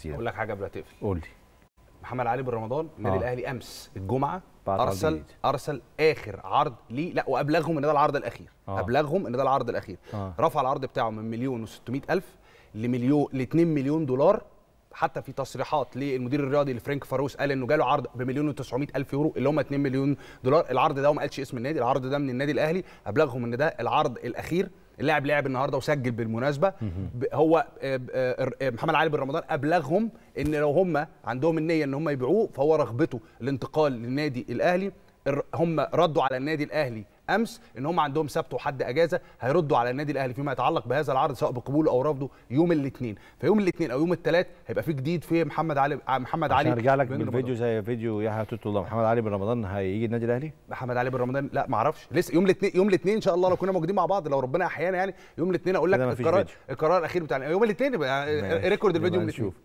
كتير اقول لك حاجه قبل ما تقفل قول لي محمد علي بن رمضان النادي آه. الاهلي امس الجمعه ارسل ارسل اخر عرض ليه لا وابلغهم ان ده العرض الاخير آه. ابلغهم ان ده العرض الاخير آه. رفع العرض بتاعه من مليون و600 الف لمليون ل 2 مليون دولار حتى في تصريحات للمدير الرياضي لفرانك فاروس قال انه جاله عرض بمليون و900 الف يورو اللي هم 2 مليون دولار العرض ده وما قالش اسم النادي العرض ده من النادي الاهلي ابلغهم ان ده العرض الاخير اللاعب لعب النهارده وسجل بالمناسبه هو آه، آه، آه، محمد علي بن رمضان ابلغهم ان لو هم عندهم النيه ان هم يبيعوه فهو رغبته الانتقال للنادي الاهلي هم ردوا على النادي الاهلي امس ان هم عندهم سبت وحد اجازه هيردوا على النادي الاهلي فيما يتعلق بهذا العرض سواء بقبوله او رفضه يوم الاثنين فيوم الاثنين او يوم الثلاث هيبقى في جديد في محمد علي آه، محمد علي هرجع لك بالفيديو زي فيديو يحيى توت الله محمد علي بن رمضان هيجي النادي الاهلي محمد علي بن رمضان لا ما اعرفش لسه يوم الاثنين يوم الاثنين ان شاء الله لو كنا موجودين مع بعض لو ربنا احيانا يعني يوم الاثنين اقول لك القرار القرار الاخير بتاع يوم الاثنين ريكورد الفيديو يوم الاثنين